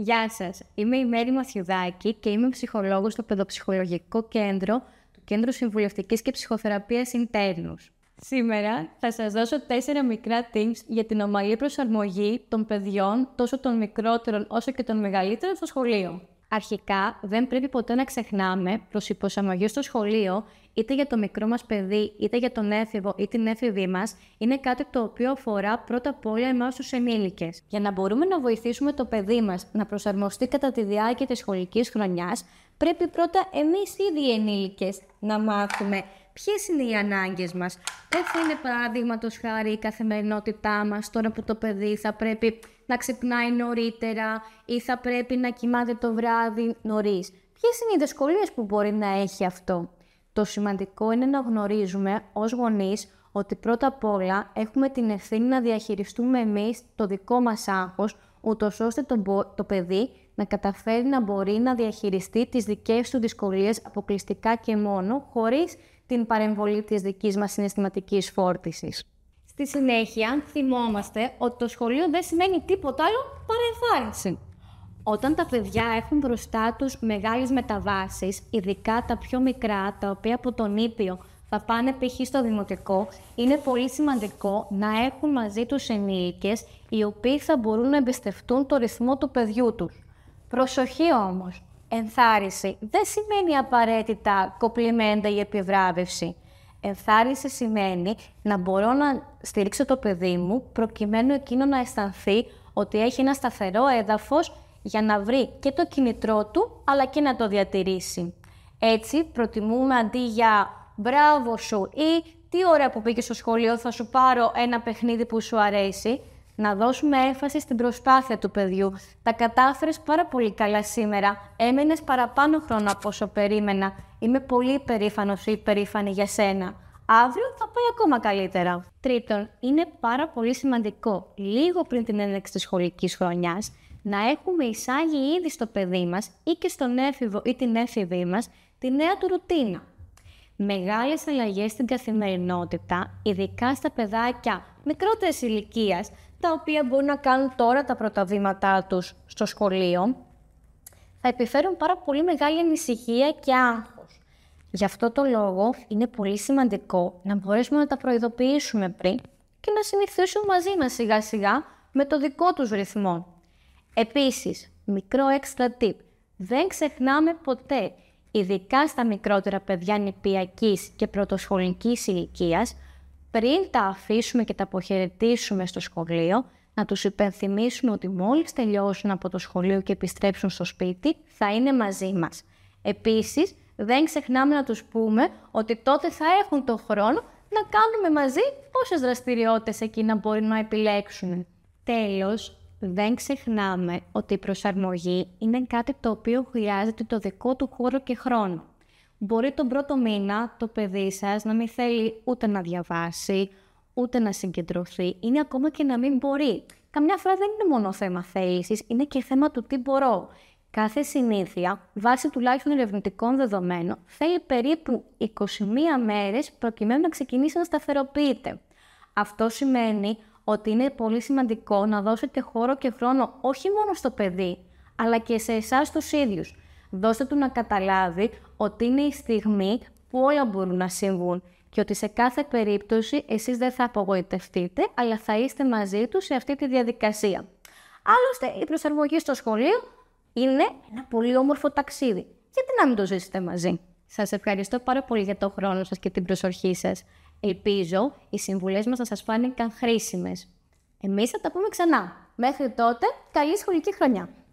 Γεια σας, είμαι η Μέρη Μαθιουδάκη και είμαι ψυχολόγος στο Παιδοψυχολογικό Κέντρο του Κέντρου Συμβουλευτικής και Ψυχοθεραπείας Ιντέρνου. Σήμερα θα σας δώσω τέσσερα μικρά tips για την ομαλή προσαρμογή των παιδιών, τόσο των μικρότερων όσο και των μεγαλύτερων στο σχολείο. Αρχικά, δεν πρέπει ποτέ να ξεχνάμε προ προσαρμογή στο σχολείο, είτε για το μικρό μας παιδί, είτε για τον έφηβο ή την έφηβή μας, είναι κάτι το οποίο αφορά πρώτα απ' όλα εμάς τους ενήλικες. Για να μπορούμε να βοηθήσουμε το παιδί μας να προσαρμοστεί κατά τη διάρκεια της σχολικής χρονιάς, πρέπει πρώτα εμείς οι ενήλικες να μάθουμε ποιες είναι οι ανάγκες μας. Δεν θα είναι παραδείγματος χάρη η καθημερινότητά μας τώρα που το παιδί θα πρέπει να ξυπνάει νωρίτερα ή θα πρέπει να κοιμάται το βράδυ νωρίς. Ποιες είναι οι δυσκολίες που μπορεί να έχει αυτό. Το σημαντικό είναι να γνωρίζουμε ως γονείς ότι πρώτα απ' όλα έχουμε την ευθύνη να διαχειριστούμε εμείς το δικό μας άγχος, ούτως ώστε το, το παιδί να καταφέρει να μπορεί να διαχειριστεί τις δικές του δυσκολίες αποκλειστικά και μόνο, χωρίς την παρεμβολή της δικής μας συναισθηματικής φόρτισης. Στη συνέχεια, θυμόμαστε ότι το σχολείο δεν σημαίνει τίποτα άλλο παρά εμφάνιση. Όταν τα παιδιά έχουν μπροστά τους μεγάλες μεταβάσεις, ειδικά τα πιο μικρά, τα οποία από τον Ήπιο θα πάνε π.χ. στο δημοτικό, είναι πολύ σημαντικό να έχουν μαζί τους ενήλικες οι οποίοι θα μπορούν να εμπιστευτούν το ρυθμό του παιδιού τους. Προσοχή όμως, Ενθάρρυνση δεν σημαίνει απαραίτητα κοπλιμέντα ή επιβράβευση. Ενθάρρυνση σημαίνει να μπορώ να στηρίξω το παιδί μου προκειμένου εκείνο να αισθανθεί ότι έχει ένα σταθερό έδαφος για να βρει και το κινητρό του αλλά και να το διατηρήσει. Έτσι προτιμούμε αντί για μπράβο σου ή τι ώρα που πήγες στο σχολείο θα σου πάρω ένα παιχνίδι που σου αρέσει να δώσουμε έμφαση στην προσπάθεια του παιδιού. Τα κατάφερες πάρα πολύ καλά σήμερα. Έμενες παραπάνω χρόνο από όσο περίμενα. Είμαι πολύ περήφανο ή περήφανη για σένα. Αύριο θα πάει ακόμα καλύτερα. Τρίτον, είναι πάρα πολύ σημαντικό λίγο πριν την έναρξη της σχολικής χρονιάς να έχουμε εισάγει ήδη στο παιδί μας ή και στον έφηβο ή την έφηβή μας τη νέα του ρουτίνα. Μεγάλες αλλαγές στην καθημερινότητα, ειδικά στα παιδάκια μικρότερης ηλικίας τα οποία μπορούν να κάνουν τώρα τα πρώτα τους στο σχολείο, θα επιφέρουν πάρα πολύ μεγάλη ανησυχία και άγχος. Γι' αυτό το λόγο είναι πολύ σημαντικό να μπορέσουμε να τα προειδοποιήσουμε πριν και να συνηθίσουν μαζί μας σιγά σιγά με το δικό τους ρυθμό. Επίσης, μικρό extra tip. Δεν ξεχνάμε ποτέ, ειδικά στα μικρότερα παιδιά νηπιακής και πρωτοσχολικής ηλικίας, πριν τα αφήσουμε και τα αποχαιρετήσουμε στο σχολείο, να τους υπενθυμίσουμε ότι μόλις τελειώσουν από το σχολείο και επιστρέψουν στο σπίτι, θα είναι μαζί μας. Επίσης, δεν ξεχνάμε να τους πούμε ότι τότε θα έχουν το χρόνο να κάνουμε μαζί όσες δραστηριότητες εκείνα μπορεί να επιλέξουν. Τέλος, δεν ξεχνάμε ότι η προσαρμογή είναι κάτι το οποίο χρειάζεται το δικό του χώρο και χρόνο. Μπορεί τον πρώτο μήνα το παιδί σας να μην θέλει ούτε να διαβάσει, ούτε να συγκεντρωθεί, είναι ακόμα και να μην μπορεί. Καμιά φορά δεν είναι μόνο θέμα θέλησης, είναι και θέμα του τι μπορώ. Κάθε συνήθεια, βάσει τουλάχιστον ερευνητικών δεδομένων, θέλει περίπου 21 μέρες προκειμένου να ξεκινήσει να σταθεροποιείται. Αυτό σημαίνει ότι είναι πολύ σημαντικό να δώσετε χώρο και χρόνο όχι μόνο στο παιδί, αλλά και σε εσάς τους ίδιους. Δώστε του να καταλάβει ότι είναι η στιγμή που όλα μπορούν να συμβούν και ότι σε κάθε περίπτωση εσείς δεν θα απογοητευτείτε, αλλά θα είστε μαζί τους σε αυτή τη διαδικασία. Άλλωστε, η προσαρμογή στο σχολείο είναι ένα πολύ όμορφο ταξίδι. Γιατί να μην το ζήσετε μαζί. σας ευχαριστώ πάρα πολύ για τον χρόνο σας και την προσοχή σας. Ελπίζω οι συμβουλές μας να σας φάνηκαν χρήσιμες. Εμείς θα τα πούμε ξανά. Μέχρι τότε, καλή σχολική χρονιά.